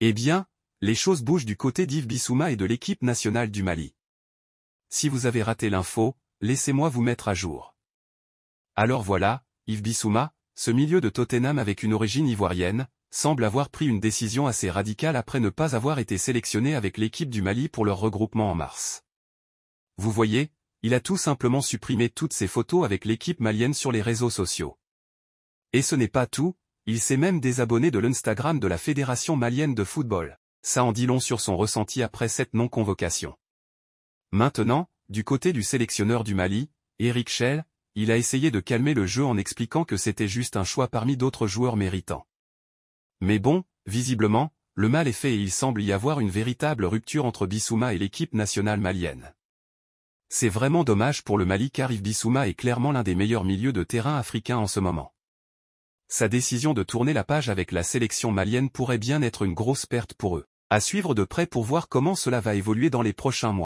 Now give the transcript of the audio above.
Eh bien, les choses bougent du côté d'Yves Bissouma et de l'équipe nationale du Mali. Si vous avez raté l'info, laissez-moi vous mettre à jour. Alors voilà, Yves Bissouma, ce milieu de Tottenham avec une origine ivoirienne, semble avoir pris une décision assez radicale après ne pas avoir été sélectionné avec l'équipe du Mali pour leur regroupement en mars. Vous voyez, il a tout simplement supprimé toutes ses photos avec l'équipe malienne sur les réseaux sociaux. Et ce n'est pas tout, il s'est même désabonné de l'Instagram de la Fédération malienne de football. Ça en dit long sur son ressenti après cette non-convocation. Maintenant, du côté du sélectionneur du Mali, Eric Schell, il a essayé de calmer le jeu en expliquant que c'était juste un choix parmi d'autres joueurs méritants. Mais bon, visiblement, le mal est fait et il semble y avoir une véritable rupture entre Bissouma et l'équipe nationale malienne. C'est vraiment dommage pour le Mali car Yves Bissouma est clairement l'un des meilleurs milieux de terrain africains en ce moment sa décision de tourner la page avec la sélection malienne pourrait bien être une grosse perte pour eux. À suivre de près pour voir comment cela va évoluer dans les prochains mois.